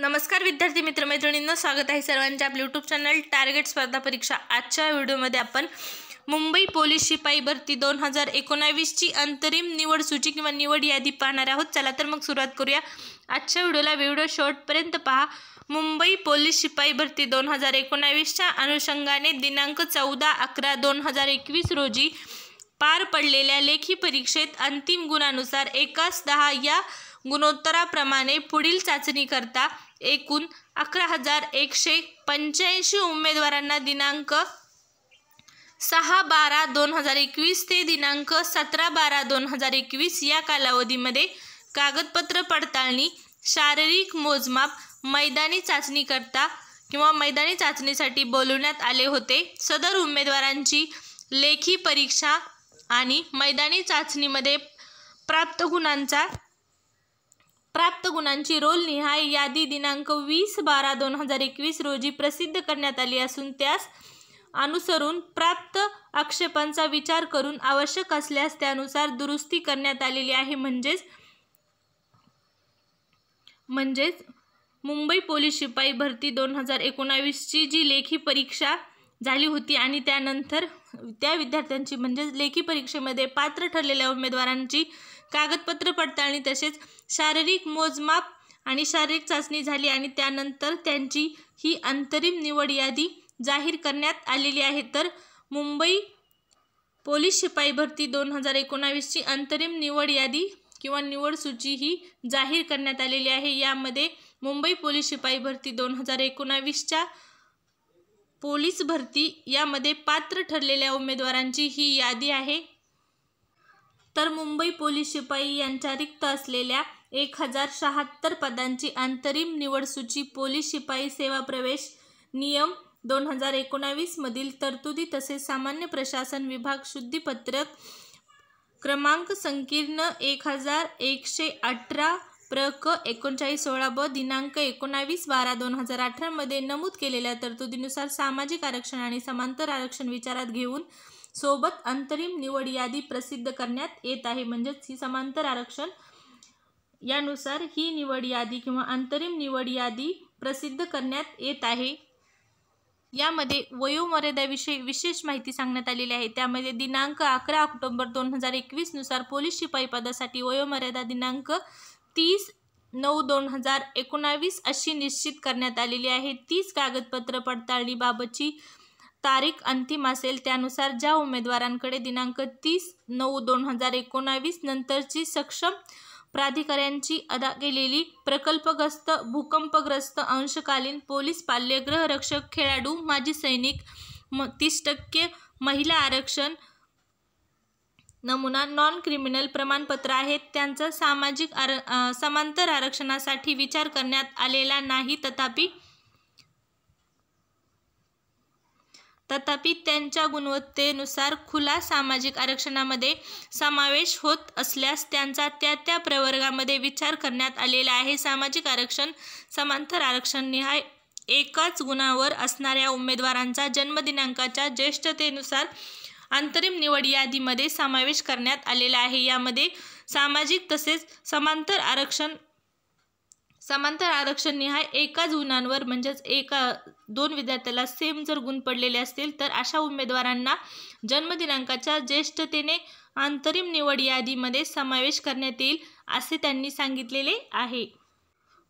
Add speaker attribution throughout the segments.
Speaker 1: नमस्कार विद्यार्थी मित्रमैत्रिणींना स्वागत आहे सर्वांच्या आपल्या यूट्यूब चॅनल टार्गेट स्पर्धा परीक्षा आजच्या व्हिडिओमध्ये आपण मुंबई पोलीस शिपाई भरती दोन हजार एकोणावीसची अंतरिम निवड सूची किंवा निवड यादी पाहणार आहोत चला तर मग सुरुवात करूया आजच्या व्हिडिओला व्हिडिओ शॉर्टपर्यंत पहा मुंबई पोलीस शिपाई भरती दोन हजार एकोणावीसच्या अनुषंगाने दिनांक चौदा अकरा दोन हजार एकवीस रोजी पार पडलेल्या लेखी परीक्षेत अंतिम गुणानुसार एकास दहा या गुणोत्तराप्रमाणे पुढील चाचणीकरता एकूण अकरा हजार एकशे पंच्याऐंशी उमेदवारांना दिनांक सहा बारा दोन हजार एकवीस ते दिनांक सतरा बारा दोन हजार एकवीस या कालावधीमध्ये कागदपत्र पडताळणी शारीरिक मोजमाप मैदानी करता किंवा मैदानी चाचणीसाठी बोलवण्यात आले होते सदर उमेदवारांची लेखी परीक्षा आणि मैदानी चाचणीमध्ये प्राप्त गुणांचा प्राप्त गुणांची रोल निहाय यादी दिनांक वीस बारा दोन हजार एकवीस रोजी प्रसिद्ध करण्यात आली असून त्यास अनुसरून प्राप्त आक्षेपांचा विचार करून आवश्यक असल्यास त्यानुसार दुरुस्ती करण्यात आलेली आहे म्हणजेच म्हणजेच मुंबई पोलीस शिपाई भरती दोन हजार एकोणावीसची जी लेखी परीक्षा झाली होती आणि त्यानंतर त्या विद्यार्थ्यांची म्हणजेच लेखी परीक्षेमध्ये पात्र ठरलेल्या उमेदवारांची कागदपत्र पडताळणी तसेच शारीरिक मोजमाप आणि शारीरिक चाचणी झाली आणि त्यानंतर त्यांची ही अंतरिम निवड यादी जाहीर करण्यात आलेली आहे तर मुंबई पोलीस शिपाई भरती दोन हजार एकोणावीसची अंतरिम निवड यादी किंवा निवड सूची ही जाहीर करण्यात आलेली आहे यामध्ये मुंबई पोलीस शिपाई भरती दोन हजार एकोणावीसच्या पोलीस भरती यामध्ये पात्र ठरलेल्या उमेदवारांची ही यादी आहे तर मुंबई पोलीस शिपाई यांच्या रिक्त असलेल्या एक हजार शहात्तर पदांची अंतरिम निवडसूची पोलीस शिपाई सेवा प्रवेश नियम दोन हजार एकोणावीसमधील तरतुदी तसेच सामान्य प्रशासन विभाग शुद्धीपत्रक क्रमांक संकीर्ण एक हजार एकशे अठरा प्र क एकोणचाळीस सोळा ब दिनांक एकोणावीस बारा दोन हजार अठरामध्ये नमूद केलेल्या तरतुदीनुसार सामाजिक आरक्षण आणि समांतर आरक्षण विचारात घेऊन सोबत अंतरिम निवड यादी प्रसिद्ध करण्यात येत आहे म्हणजेच ही समांतर आरक्षण यानुसार ही निवड यादी किंवा अंतरिम निवड यादी प्रसिद्ध करण्यात येत आहे यामध्ये वयोमर्यादाविषयी विशेष माहिती सांगण्यात आलेली आहे त्यामध्ये दिनांक अकरा ऑक्टोबर दोन हजार एकवीसनुसार पोलीस शिपाई पदासाठी वयोमर्यादा दिनांक तीस नऊ दोन हजार एकोणावीस अशी निश्चित करण्यात आलेली आहे तीच कागदपत्र पडताळणीबाबतची तारीख अंतिम असेल त्यानुसार ज्या उमेदवारांकडे दिनांक तीस नऊ दोन हजार एकोणावीस नंतरची सक्षम प्राधिकाऱ्यांची अदा केलेली प्रकल्पग्रस्त भूकंपग्रस्त अंशकालीन पोलीस पाल्य गृहरक्षक खेळाडू माजी सैनिक म तीस टक्के महिला आरक्षण नमुना नॉन क्रिमिनल प्रमाणपत्र आहेत त्यांचा सामाजिक आर समांतर आरक्षणासाठी विचार करण्यात आलेला नाही तथापि तथापि त्यांच्या गुणवत्तेनुसार खुला सामाजिक आरक्षणामध्ये समावेश होत असल्यास त्यांचा त्या त्या प्रवर्गामध्ये विचार करण्यात आलेला आहे सामाजिक आरक्षण समांतर आरक्षण निहाय एकाच गुणावर असणाऱ्या उमेदवारांचा जन्मदिनांकाच्या ज्येष्ठतेनुसार अंतरिम निवड यादीमध्ये समावेश करण्यात आलेला आहे यामध्ये सामाजिक तसेच समांतर आरक्षण समांतर आरक्षण निहाय एकाच गुणांवर म्हणजेच एका दोन विद्यार्थ्याला सेम जर गुण पडलेले असतील तर अशा उमेदवारांना जन्मदिनांकाच्या ज्येष्ठतेने अंतरिम निवड यादीमध्ये समावेश करण्यात येईल असे त्यांनी सांगितलेले आहे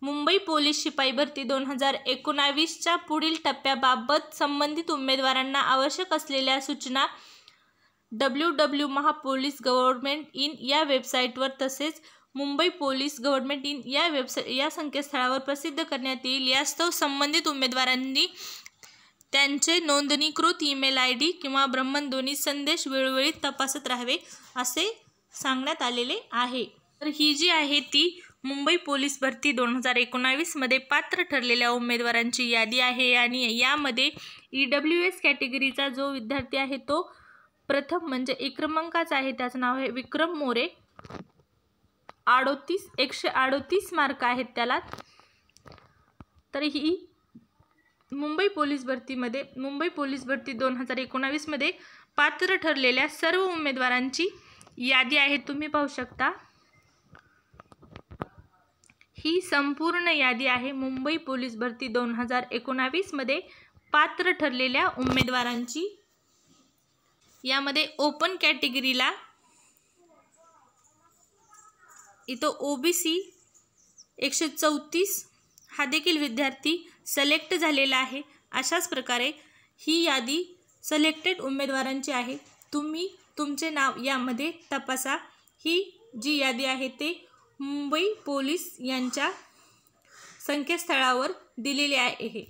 Speaker 1: मुंबई पोलीस शिपाई भरती दोन हजार एकोणावीसच्या पुढील टप्प्याबाबत संबंधित उमेदवारांना आवश्यक असलेल्या सूचना डब्ल्यू डब्ल्यू महापोलीस गव्हर्नमेंट इन या वेबसाईटवर तसेच मुंबई पोलीस गव्हर्नमेंट इन या वेबसाईट या संकेतस्थळावर प्रसिद्ध करण्यात येईल यास्तव संबंधित उमेदवारांनी त्यांचे नोंदणीकृत ईमेल आय डी किंवा भ्रमणध्वनी संदेश वेळोवेळी तपासत राहावे असे सांगण्यात आलेले आहे तर ही जी आहे ती मुंबई पोलीस भरती दोन हजार एकोणावीसमध्ये पात्र ठरलेल्या उमेदवारांची यादी आहे आणि यामध्ये ई डब्ल्यू एस कॅटेगरीचा जो विद्यार्थी आहे तो प्रथम म्हणजे एक क्रमांकाचं आहे त्याचं नाव आहे विक्रम मोरे अडोतीस एकशे अडोतीस मार्क आहेत त्याला तर ही मुंबई पोलीस भरतीमध्ये मुंबई पोलीस भरती दोन हजार एकोणावीसमध्ये पात्र ठरलेल्या सर्व उमेदवारांची यादी आहे तुम्ही पाहू शकता ही संपूर्ण यादी आहे मुंबई पोलीस भरती दोन हजार एकोणावीसमध्ये पात्र ठरलेल्या उमेदवारांची यामध्ये ओपन कॅटेगरीला इथं ओ बी सी एकशे चौतीस हा देखील विद्यार्थी सलेक्ट झालेला आहे अशाच प्रकारे ही यादी सलेक्टेड उमेदवारांची आहे तुम्ही तुमचे नाव यामध्ये तपासा ही जी यादी आहे ते मुंबई पोलीस यांच्या संकेतस्थळावर दिलेली आहे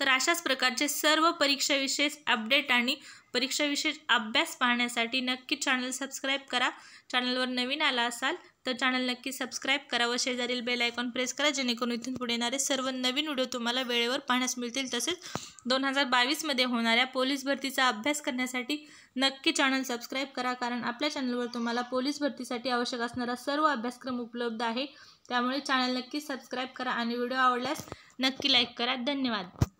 Speaker 1: तर अशाच प्रकारचे सर्व परीक्षाविशेष अपडेट आणि परीक्षाविशेष अभ्यास पाहण्यासाठी नक्की चॅनल सबस्क्राईब करा चॅनलवर नवीन आला असाल तर चॅनल नक्की सबस्क्राईब करा व शेजारील बेल आयकॉन प्रेस करा जेणेकरून इथून पुढे येणारे सर्व नवीन व्हिडिओ तुम्हाला वेळेवर पाहण्यास मिळतील तसेच दोन हजार बावीसमध्ये होणाऱ्या पोलीस भरतीचा अभ्यास करण्यासाठी नक्की चॅनल सबस्क्राईब करा कारण आपल्या चॅनलवर तुम्हाला पोलीस भरतीसाठी आवश्यक असणारा सर्व अभ्यासक्रम उपलब्ध आहे त्यामुळे चॅनल नक्की सबस्क्राईब करा आणि व्हिडिओ आवडल्यास नक्की लाईक करा धन्यवाद